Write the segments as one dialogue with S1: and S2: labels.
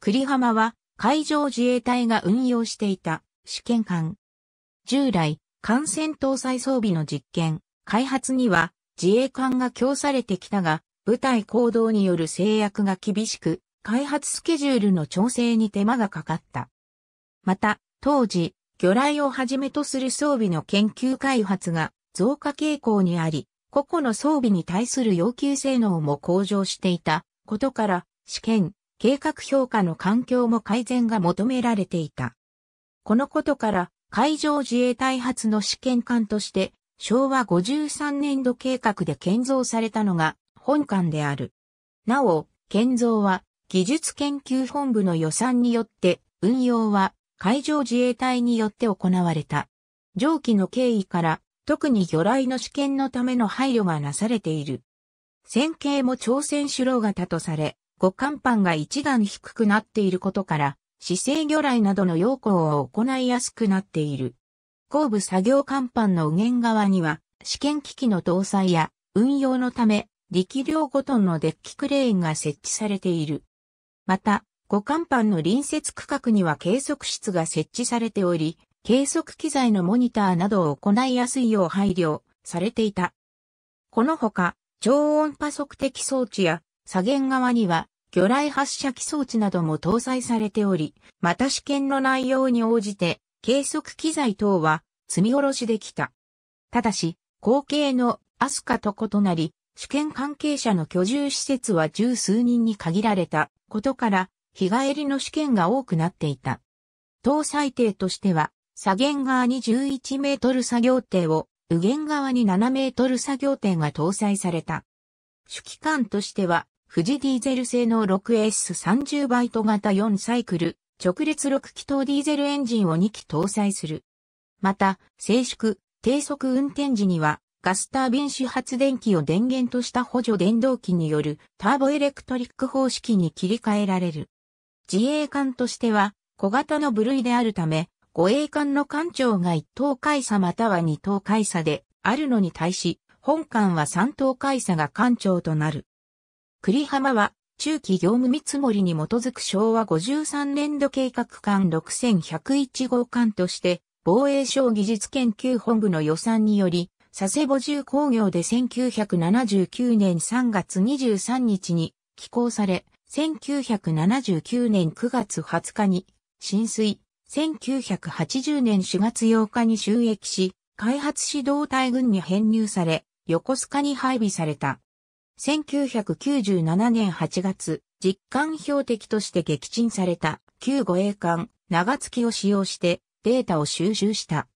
S1: 栗浜は海上自衛隊が運用していた試験艦。従来、艦船搭載装備の実験、開発には自衛艦が供されてきたが、部隊行動による制約が厳しく、開発スケジュールの調整に手間がかかった。また、当時、魚雷をはじめとする装備の研究開発が増加傾向にあり、個々の装備に対する要求性能も向上していたことから、試験、計画評価の環境も改善が求められていた。このことから海上自衛隊発の試験艦として昭和53年度計画で建造されたのが本艦である。なお、建造は技術研究本部の予算によって運用は海上自衛隊によって行われた。上記の経緯から特に魚雷の試験のための配慮がなされている。戦型も朝鮮主郎型とされ、五甲板が一段低くなっていることから、姿勢魚雷などの要項を行いやすくなっている。後部作業甲板の右舷側には、試験機器の搭載や運用のため、力量5トンのデッキクレーンが設置されている。また、五甲板の隣接区画には計測室が設置されており、計測機材のモニターなどを行いやすいよう配慮されていた。このほか、超音波測定装置や左舷側には、魚雷発射機装置なども搭載されており、また試験の内容に応じて、計測機材等は積み下ろしできた。ただし、後継のアスカと異なり、試験関係者の居住施設は十数人に限られたことから、日帰りの試験が多くなっていた。搭載艇としては、左舷側に11メートル作業艇を、右舷側に7メートル作業艇が搭載された。主機関としては、富士ディーゼル製の 6S30 バイト型4サイクル、直列6気筒ディーゼルエンジンを2機搭載する。また、静粛、低速運転時には、ガスタービン始発電機を電源とした補助電動機によるターボエレクトリック方式に切り替えられる。自衛艦としては、小型の部類であるため、護衛艦の艦長が1等海佐または2等海佐であるのに対し、本艦は3等海佐が艦長となる。栗浜は、中期業務見積もりに基づく昭和53年度計画館6101号館として、防衛省技術研究本部の予算により、佐世保重工業で1979年3月23日に寄港され、1979年9月20日に浸水、1980年4月8日に収益し、開発指導隊軍に編入され、横須賀に配備された。1997年8月、実艦標的として撃沈された旧護衛艦長月を使用してデータを収集した。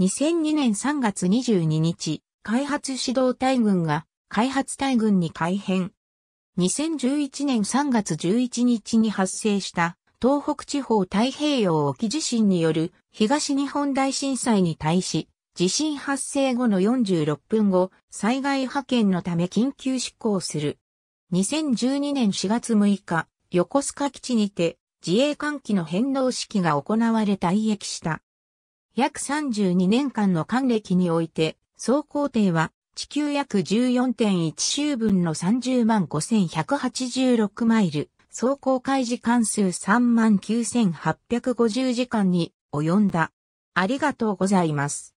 S1: 2002年3月22日、開発指導隊群が開発隊群に改編。2011年3月11日に発生した東北地方太平洋沖地震による東日本大震災に対し地震発生後の46分後、災害派遣のため緊急執行する。2012年4月6日、横須賀基地にて自衛艦機の返納式が行われ退役した。約32年間の艦歴において、総工程は地球約14.1周分の30万5186マイル、走行開示関数3万9850時間に及んだ。ありがとうございます。